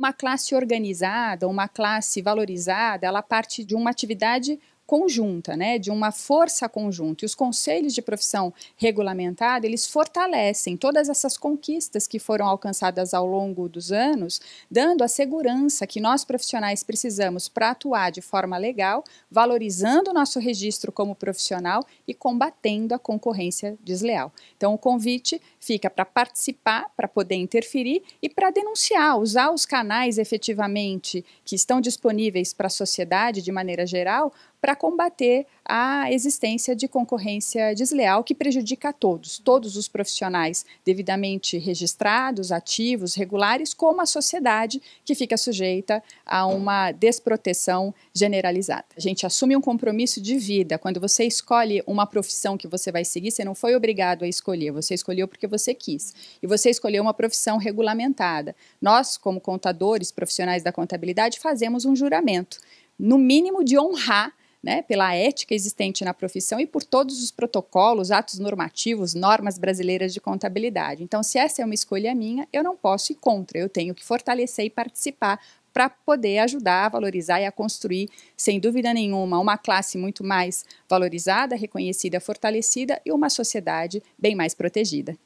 uma classe organizada, uma classe valorizada, ela parte de uma atividade conjunta, né, de uma força conjunta. E os conselhos de profissão regulamentada, eles fortalecem todas essas conquistas que foram alcançadas ao longo dos anos, dando a segurança que nós profissionais precisamos para atuar de forma legal, valorizando o nosso registro como profissional e combatendo a concorrência desleal. Então o convite fica para participar, para poder interferir e para denunciar, usar os canais efetivamente que estão disponíveis para a sociedade de maneira geral para combater a existência de concorrência desleal que prejudica a todos, todos os profissionais devidamente registrados, ativos, regulares, como a sociedade que fica sujeita a uma desproteção generalizada. A gente assume um compromisso de vida. Quando você escolhe uma profissão que você vai seguir, você não foi obrigado a escolher, você escolheu porque você quis. E você escolheu uma profissão regulamentada. Nós, como contadores, profissionais da contabilidade, fazemos um juramento no mínimo de honrar né, pela ética existente na profissão e por todos os protocolos, atos normativos, normas brasileiras de contabilidade. Então, se essa é uma escolha minha, eu não posso ir contra, eu tenho que fortalecer e participar para poder ajudar a valorizar e a construir, sem dúvida nenhuma, uma classe muito mais valorizada, reconhecida, fortalecida e uma sociedade bem mais protegida.